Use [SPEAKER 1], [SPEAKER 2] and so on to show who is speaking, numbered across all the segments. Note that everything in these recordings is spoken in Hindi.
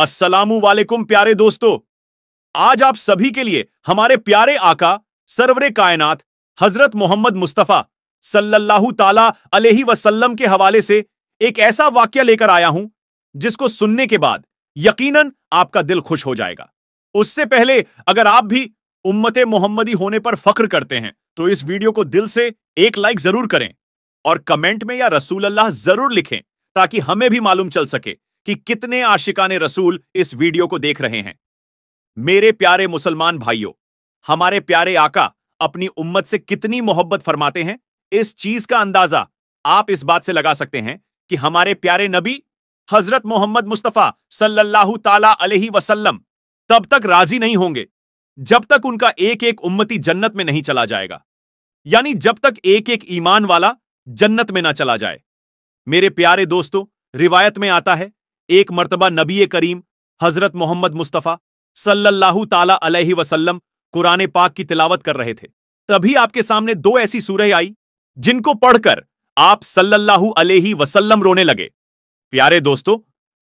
[SPEAKER 1] असलाम वालेकुम प्यारे दोस्तों आज आप सभी के लिए हमारे प्यारे आका सरवरे कायनात हजरत मोहम्मद मुस्तफ़ा सल्लल्लाहु ताला अलैहि वसल्लम के हवाले से एक ऐसा वाक्य लेकर आया हूं जिसको सुनने के बाद यकीनन आपका दिल खुश हो जाएगा उससे पहले अगर आप भी उम्मत मोहम्मदी होने पर फख्र करते हैं तो इस वीडियो को दिल से एक लाइक जरूर करें और कमेंट में या रसूल अल्लाह जरूर लिखें ताकि हमें भी मालूम चल सके कि कितने आशिकाने रसूल इस वीडियो को देख रहे हैं मेरे प्यारे मुसलमान भाइयों हमारे प्यारे आका अपनी उम्मत से कितनी मोहब्बत फरमाते हैं इस चीज का अंदाजा आप इस बात से लगा सकते हैं कि हमारे प्यारे नबी हजरत मोहम्मद मुस्तफ़ा सल्लल्लाहु ताला अलैहि वसल्लम तब तक राजी नहीं होंगे जब तक उनका एक एक उम्मती जन्नत में नहीं चला जाएगा यानी जब तक एक एक ईमान वाला जन्नत में ना चला जाए मेरे प्यारे दोस्तों रिवायत में आता है एक मरतबा नबी करीम हजरत मोहम्मद मुस्तफ़ा सल्लल्लाहु ताला अलैहि वसल्लम कुरान पाक की तिलावत कर रहे थे तभी आपके सामने दो ऐसी सूरह आई जिनको पढ़कर आप सल्लल्लाहु अलैहि वसल्लम रोने लगे प्यारे दोस्तों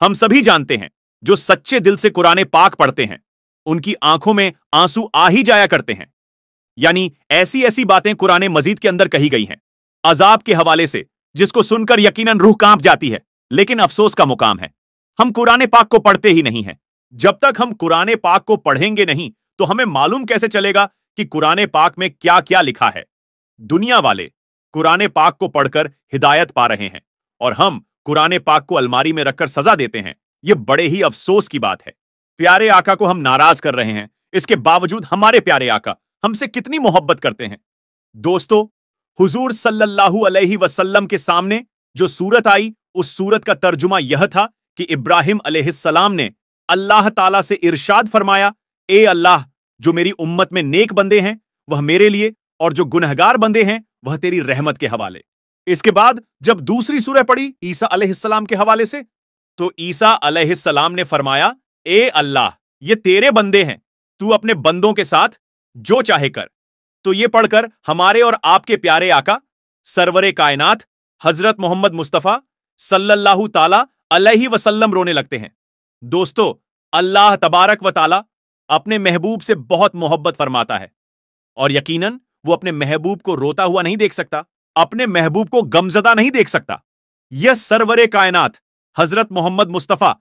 [SPEAKER 1] हम सभी जानते हैं जो सच्चे दिल से कुरान पाक पढ़ते हैं उनकी आंखों में आंसू आ ही जाया करते हैं यानी ऐसी ऐसी बातें कुरान मजीद के अंदर कही गई हैं अजाब के हवाले से जिसको सुनकर यकीनन रूह कांप जाती है लेकिन अफसोस का मुकाम है हम कुरान पाक को पढ़ते ही नहीं है जब तक हम कुरान पाक को पढ़ेंगे नहीं तो हमें मालूम कैसे चलेगा कि कुरान पाक में क्या क्या लिखा है दुनिया वाले कुरान पाक को पढ़कर हिदायत पा रहे हैं और हम कुरान पाक को अलमारी में रखकर सजा देते हैं ये बड़े ही अफसोस की बात है प्यारे आका को हम नाराज कर रहे हैं इसके बावजूद हमारे प्यारे आका हमसे कितनी मोहब्बत करते हैं दोस्तों हुजूर सल्लल्लाहु अलैहि वसल्लम के सामने जो सूरत आई उस सूरत का तर्जुमा यह था कि इब्राहिम अलैहिस्सलाम ने अल्लाह ताला से इरशाद फरमाया ए अल्लाह जो मेरी उम्मत में नेक बंदे हैं वह मेरे लिए और जो गुनहगार बंदे हैं वह तेरी रहमत के हवाले इसके बाद जब दूसरी सूरह पढ़ी ईसा अलैहिस्सलाम के हवाले से तो ईसा अलैहिस्सलाम ने फरमाया ए अल्लाह ये तेरे बंदे हैं तू अपने बंदों के साथ जो चाहे कर तो ये पढ़कर हमारे और आपके प्यारे आका सरवर कायनात हजरत मोहम्मद मुस्तफ़ा सल्लल्लाहु ताला अलही वसल्लम रोने लगते हैं दोस्तों अल्लाह तबारक व ताला अपने महबूब से बहुत मोहब्बत फरमाता है और यकीनन वो अपने महबूब को रोता हुआ नहीं देख सकता अपने महबूब को गमजदा नहीं देख सकता यह सरवर कायनात हजरत मोहम्मद मुस्तफ़ा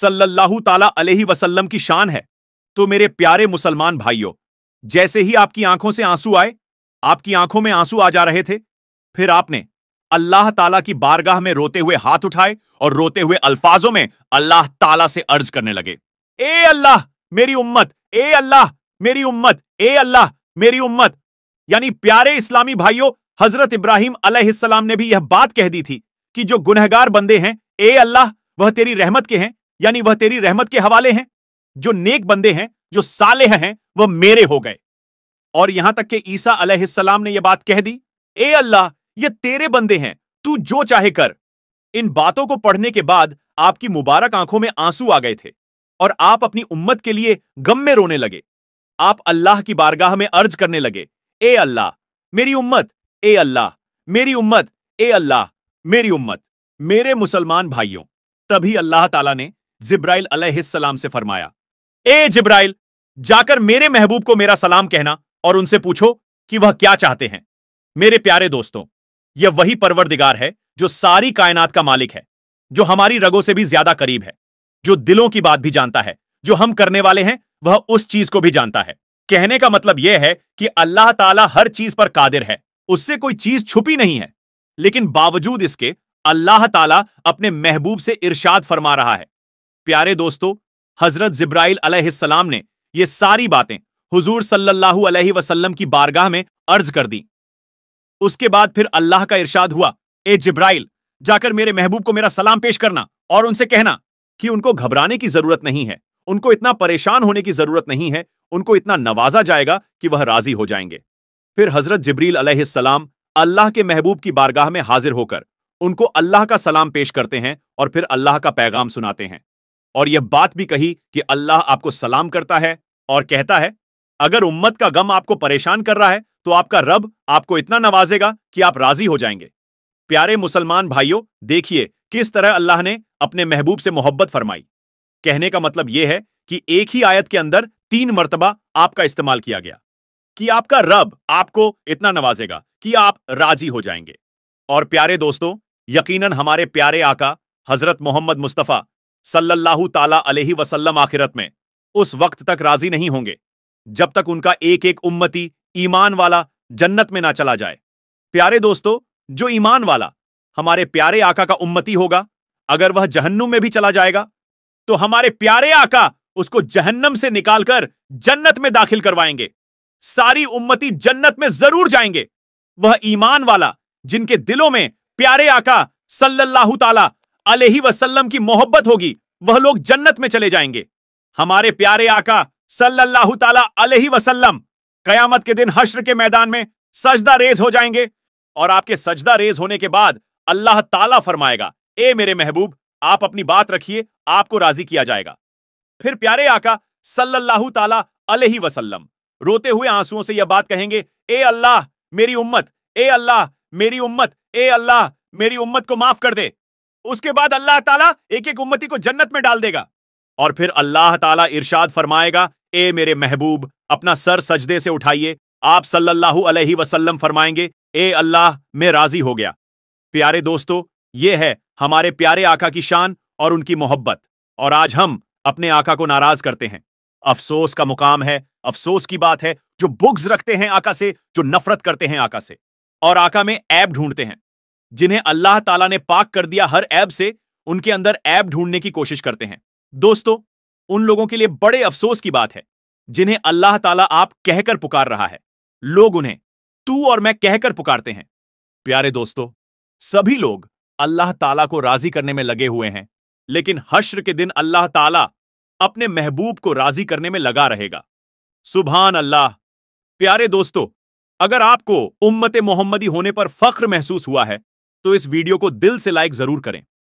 [SPEAKER 1] सल्लल्लाहु ताला अलैहि वसल्लम की शान है तो मेरे प्यारे मुसलमान भाइयों जैसे ही आपकी आंखों से आंसू आए आपकी आंखों में आंसू आ जा रहे थे फिर आपने अल्लाह ताला की बारगाह में रोते हुए हाथ उठाए और रोते हुए अल्फाजों में अल्लाह ताला से अर्ज करने लगे ए अल्लाह मेरी उम्मत ए अल्लाह मेरी उम्मत ए अल्लाह मेरी उम्मत यानी प्यारे इस्लामी भाइयों हजरत इब्राहिम अलैहिस्सलाम ने भी यह बात कह दी थी कि जो गुनहगार बंदे हैं ए अल्लाह वह तेरी रहमत के हैं यानी वह तेरी रहमत के हवाले हैं जो नेक बंदे हैं जो साले हैं वह मेरे हो गए और यहां तक कि ईसा अलैहिस्सलाम ने यह बात कह दी ए अल्लाह ये तेरे बंदे हैं तू जो चाहे कर इन बातों को पढ़ने के बाद आपकी मुबारक आंखों में आंसू आ गए थे और आप अपनी उम्मत के लिए गम में रोने लगे आप अल्लाह की बारगाह में अर्ज करने लगे ए अल्लाह मेरी उम्मत ए अल्लाह मेरी उम्मत ए अल्लाह मेरी उम्मत मेरे मुसलमान भाइयों तभी अल्लाह ताला ने जिब्राइल अलैहिस्सलाम से फरमाया ए जिब्राइल जाकर मेरे महबूब को मेरा सलाम कहना और उनसे पूछो कि वह क्या चाहते हैं मेरे प्यारे दोस्तों यह वही परवरदिगार है जो सारी कायनात का मालिक है जो हमारी रगों से भी ज्यादा करीब है जो दिलों की बात भी जानता है जो हम करने वाले हैं वह उस चीज को भी जानता है कहने का मतलब यह है कि अल्लाह ताला हर चीज पर कादिर है उससे कोई चीज छुपी नहीं है लेकिन बावजूद इसके अल्लाह ताला अपने महबूब से इरशाद फरमा रहा है प्यारे दोस्तों हजरत जिब्राइल अलैहिस्सलाम ने ये सारी बातें हुजूर सल्लल्लाहु अलैहि वसल्लम की बारगाह में अर्ज कर दी उसके बाद फिर अल्लाह का इरशाद हुआ ए जिब्राइल जाकर मेरे महबूब को मेरा सलाम पेश करना और उनसे कहना कि उनको घबराने की जरूरत नहीं है उनको इतना परेशान होने की जरूरत नहीं है उनको इतना नवाजा जाएगा कि वह राजी हो जाएंगे फिर हजरत जबरील अलैहिस्सलाम अल्लाह के महबूब की बारगाह में हाजिर होकर उनको अल्लाह का सलाम पेश करते हैं और फिर अल्लाह का पैगाम सुनाते हैं और यह बात भी कही कि अल्लाह आपको सलाम करता है और कहता है अगर उम्मत का गम आपको परेशान कर रहा है तो आपका रब आपको इतना नवाजेगा कि आप राजी हो जाएंगे प्यारे मुसलमान भाइयों देखिए किस तरह अल्लाह ने अपने महबूब से मोहब्बत फरमाई कहने का मतलब यह है कि एक ही आयत के अंदर तीन मरतबा आपका इस्तेमाल किया गया कि आपका रब आपको इतना नवाजेगा कि आप राजी हो जाएंगे और प्यारे दोस्तों यकीनन हमारे प्यारे आका हजरत मोहम्मद मुस्तफ़ा सल्लल्लाहु ताला अलैहि वसल्लम आखिरत में उस वक्त तक राजी नहीं होंगे जब तक उनका एक एक उम्मती ईमान वाला जन्नत में ना चला जाए प्यारे दोस्तों जो ईमान वाला हमारे प्यारे आका का उम्मती होगा अगर वह जहन्नुम में भी चला जाएगा तो हमारे प्यारे आका उसको जहन्नम से निकालकर जन्नत में दाखिल करवाएंगे सारी उम्मती जन्नत में जरूर जाएंगे वह ईमान वाला जिनके दिलों में प्यारे आका सल्लल्लाहु ताला अलैहि वसल्लम की मोहब्बत होगी वह लोग जन्नत में चले जाएंगे हमारे प्यारे आका सल्लल्लाहु ताला अलैहि वसल्लम कयामत के दिन हश्र के मैदान में सजदा रेज हो जाएंगे और आपके सजदा रेज होने के बाद अल्लाह ताला फरमाएगा ए मेरे महबूब आप अपनी बात रखिए आपको राजी किया जाएगा फिर प्यारे आका सल्लल्लाहु ताला अलैहि वसल्लम रोते हुए आंसुओं से यह बात कहेंगे ए अल्लाह मेरी उम्मत ए अल्लाह मेरी उम्मत ए अल्लाह मेरी उम्मत को माफ कर दे उसके बाद अल्लाह ताला एक एक उम्मती को जन्नत में डाल देगा और फिर अल्लाह ताला इरशाद फरमाएगा ए मेरे महबूब अपना सर सजदे से उठाइए आप सल्लल्लाहु अलैहि वसल्लम फरमाएंगे ए अल्लाह मैं राजी हो गया प्यारे दोस्तों ये है हमारे प्यारे आका की शान और उनकी मोहब्बत और आज हम अपने आका को नाराज करते हैं अफसोस का मुकाम है अफसोस की बात है जो बुग्स रखते हैं आका से जो नफरत करते हैं आका से और आका में ऐप ढूंढते हैं जिन्हें अल्लाह ताला ने पाक कर दिया हर ऐब से उनके अंदर ऐप ढूंढने की कोशिश करते हैं दोस्तों उन लोगों के लिए बड़े अफसोस की बात है जिन्हें अल्लाह ताला आप कहकर पुकार रहा है लोग उन्हें तू और मैं कहकर पुकारते हैं प्यारे दोस्तों सभी लोग अल्लाह ताला को राजी करने में लगे हुए हैं लेकिन हश्र के दिन अल्लाह ताला अपने महबूब को राजी करने में लगा रहेगा सुबहान अल्लाह प्यारे दोस्तों अगर आपको उम्मत मोहम्मदी होने पर फख्र महसूस हुआ है तो इस वीडियो को दिल से लाइक जरूर करें